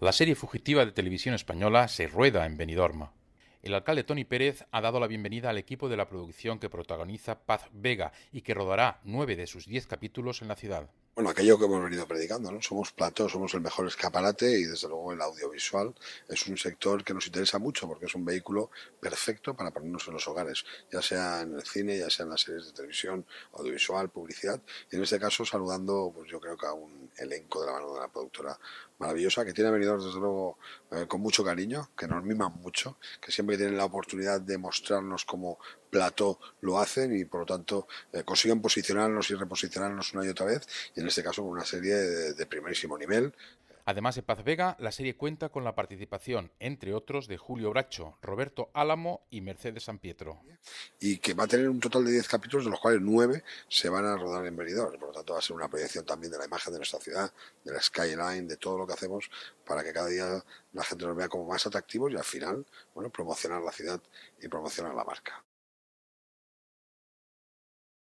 La serie fugitiva de televisión española se rueda en Benidorm. El alcalde Tony Pérez ha dado la bienvenida al equipo de la producción que protagoniza Paz Vega y que rodará nueve de sus diez capítulos en la ciudad. Bueno, aquello que hemos venido predicando, ¿no? Somos plató, somos el mejor escaparate y desde luego el audiovisual es un sector que nos interesa mucho porque es un vehículo perfecto para ponernos en los hogares, ya sea en el cine, ya sea en las series de televisión, audiovisual, publicidad. Y en este caso saludando, pues yo creo que a un elenco de la mano de la productora maravillosa que tiene venidos desde luego eh, con mucho cariño, que nos miman mucho, que siempre tienen la oportunidad de mostrarnos como plató lo hacen y por lo tanto eh, consiguen posicionarnos y reposicionarnos una y otra vez y en este caso con una serie de primerísimo nivel. Además de Paz Vega, la serie cuenta con la participación, entre otros, de Julio Bracho, Roberto Álamo y Mercedes San Pietro. Y que va a tener un total de 10 capítulos, de los cuales 9 se van a rodar en Benidorm. Por lo tanto, va a ser una proyección también de la imagen de nuestra ciudad, de la skyline, de todo lo que hacemos, para que cada día la gente nos vea como más atractivos y al final, bueno, promocionar la ciudad y promocionar la marca.